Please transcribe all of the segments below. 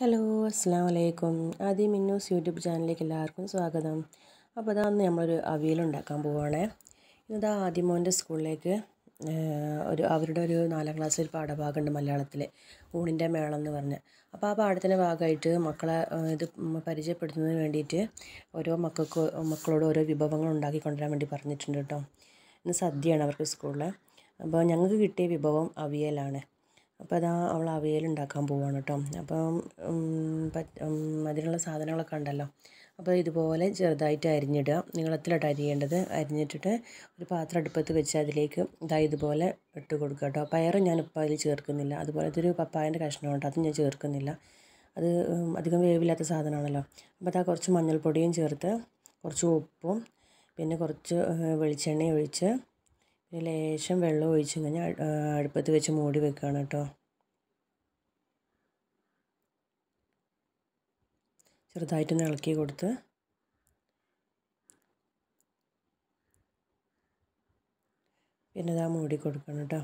hello അസ്സാം വലൈക്കും ആദ്യം മിന്നൂസ് യൂട്യൂബ് ചാനലിലേക്ക് എല്ലാവർക്കും സ്വാഗതം അപ്പോൾ അതാ അന്ന് നമ്മളൊരു ഉണ്ടാക്കാൻ പോവുകയാണേ ഇതാ ആദ്യമോൻ്റെ സ്കൂളിലേക്ക് ഒരു അവരുടെ ഒരു നാലാം ക്ലാസ്സിൽ ഒരു ഉണ്ട് മലയാളത്തിൽ ഊണിൻ്റെ മേളം എന്ന് പറഞ്ഞ് അപ്പോൾ ആ പാഠത്തിൻ്റെ ഭാഗമായിട്ട് മക്കളെ ഇത് പരിചയപ്പെടുത്തുന്നതിന് വേണ്ടിയിട്ട് ഓരോ മക്കൾക്ക് മക്കളോട് ഓരോ വിഭവങ്ങൾ ഉണ്ടാക്കി കൊണ്ടുവരാൻ വേണ്ടി പറഞ്ഞിട്ടുണ്ട് കേട്ടോ ഇന്ന് സദ്യയാണ് അവർക്ക് സ്കൂളിൽ അപ്പോൾ ഞങ്ങൾക്ക് കിട്ടിയ വിഭവം അവിയലാണ് അപ്പോൾ അതാ അവൾ ഉണ്ടാക്കാൻ പോവാണ് കേട്ടോ അപ്പം അതിനുള്ള സാധനങ്ങളൊക്കെ ഉണ്ടല്ലോ അപ്പോൾ ഇതുപോലെ ചെറുതായിട്ട് അരിഞ്ഞിടുക നീളത്തിലോട്ട് അരിയേണ്ടത് അരിഞ്ഞിട്ടിട്ട് ഒരു പാത്രം അടുപ്പത്ത് വെച്ച് അതിലേക്ക് ഇതാ ഇതുപോലെ ഇട്ട് കൊടുക്കുക കേട്ടോ പയർ ഞാനിപ്പോൾ അതിൽ ചേർക്കുന്നില്ല അതുപോലെ ഇതൊരു പപ്പായൻ്റെ കഷ്ണമുണ്ട് അത് ഞാൻ ചേർക്കുന്നില്ല അത് അധികം വേവില്ലാത്ത സാധനമാണല്ലോ അപ്പോൾ അതാ കുറച്ച് മഞ്ഞൾപ്പൊടിയും ചേർത്ത് കുറച്ച് ഉപ്പും പിന്നെ കുറച്ച് വെളിച്ചെണ്ണയും ഒഴിച്ച് ലേശം വെള്ളം ഒഴിച്ച് കഴിഞ്ഞാൽ അടുപ്പത്ത് വെച്ച് മൂടി വെക്കുകയാണ് കേട്ടോ ചെറുതായിട്ടൊന്ന് ഇളക്കി കൊടുത്ത് പിന്നെ ഇതാ മൂടി കൊടുക്കണം കേട്ടോ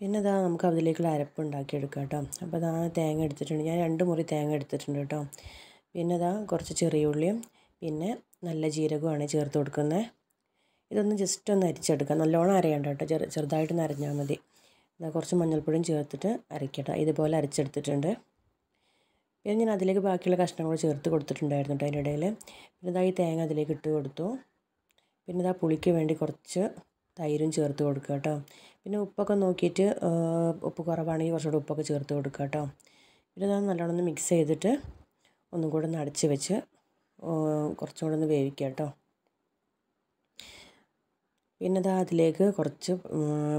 പിന്നെ ഇതാ നമുക്ക് അതിലേക്കുള്ള അരപ്പ് ഉണ്ടാക്കിയെടുക്കാം കേട്ടോ അപ്പോൾ ഇതാ തേങ്ങ എടുത്തിട്ടുണ്ട് ഞാൻ രണ്ട് മുറി തേങ്ങ എടുത്തിട്ടുണ്ട് കേട്ടോ പിന്നെ ഇതാ കുറച്ച് ചെറിയ ഉള്ളിയും പിന്നെ നല്ല ജീരകമാണ് ചേർത്ത് കൊടുക്കുന്നത് ഇതൊന്ന് ജസ്റ്റ് ഒന്ന് അരിച്ചെടുക്കാം നല്ലോണം അരയേണ്ട കേട്ടോ ചെറു ചെറുതായിട്ട് അരഞ്ഞാൽ മതി കുറച്ച് മഞ്ഞൾപ്പൊടിയും ചേർത്തിട്ട് അരയ്ക്കട്ടെ ഇതുപോലെ അരച്ചെടുത്തിട്ടുണ്ട് പിന്നെ ഞാൻ അതിലേക്ക് ബാക്കിയുള്ള കഷ്ണങ്ങൾ ചേർത്ത് കൊടുത്തിട്ടുണ്ടായിരുന്നു കേട്ടോ അതിൻ്റെ ഇടയിൽ പിന്നെ ഇതായി തേങ്ങ അതിലേക്ക് ഇട്ട് കൊടുത്തു പിന്നെ ഇതാ പുളിക്ക് വേണ്ടി കുറച്ച് തൈരും ചേർത്ത് കൊടുക്കുക കേട്ടോ പിന്നെ ഉപ്പൊക്കെ നോക്കിയിട്ട് ഉപ്പ് കുറവാണെങ്കിൽ കുറച്ചുകൂടെ ഉപ്പൊക്കെ ചേർത്ത് കൊടുക്കുക കേട്ടോ പിന്നെ ഇതാ നല്ലോണം ഒന്ന് മിക്സ് ചെയ്തിട്ട് ഒന്നും കൂടെ ഒന്ന് അടച്ച് വെച്ച് കുറച്ചും കൂടെ ഒന്ന് വേവിക്കാം കേട്ടോ പിന്നെ ദാ അതിലേക്ക് കുറച്ച്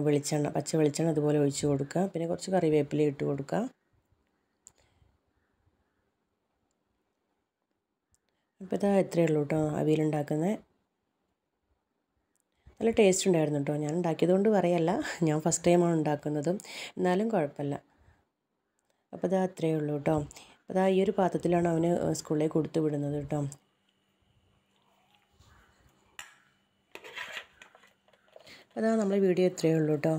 വെളിച്ചെണ്ണ പച്ച വെളിച്ചെണ്ണ അതുപോലെ ഒഴിച്ച് കൊടുക്കുക പിന്നെ കുറച്ച് കറിവേപ്പില ഇട്ട് കൊടുക്കുക അപ്പോൾ ഇതാ എത്രയേ ഉള്ളൂ കേട്ടോ അവിയലുണ്ടാക്കുന്നത് നല്ല ടേസ്റ്റ് ഉണ്ടായിരുന്നു കേട്ടോ ഞാൻ ഉണ്ടാക്കിയത് കൊണ്ട് പറയല്ല ഞാൻ ഫസ്റ്റ് ടൈമാണ് ഉണ്ടാക്കുന്നതും എന്നാലും കുഴപ്പമില്ല അപ്പോൾ ഇതാ അത്രയേ ഉള്ളൂ കേട്ടോ അപ്പോൾ അതാ ഈ ഒരു പാത്രത്തിലാണ് അവന് സ്കൂളിലേക്ക് കൊടുത്തു വിടുന്നത് കേട്ടോ അതാ അതാണ് നമ്മുടെ വീഡിയോ ഇത്രയേ ഉള്ളൂ കേട്ടോ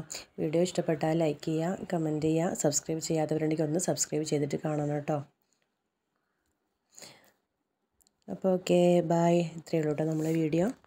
വീഡിയോ ഇഷ്ടപ്പെട്ടാൽ ലൈക്ക് ചെയ്യുക കമൻറ്റ് ചെയ്യുക സബ്സ്ക്രൈബ് ചെയ്യാത്തവരുണ്ടെങ്കിൽ ഒന്ന് സബ്സ്ക്രൈബ് ചെയ്തിട്ട് കാണണം കേട്ടോ അപ്പോൾ ഓക്കെ ബായ് ഇത്രയേ ഉള്ളൂ കേട്ടോ നമ്മളെ വീഡിയോ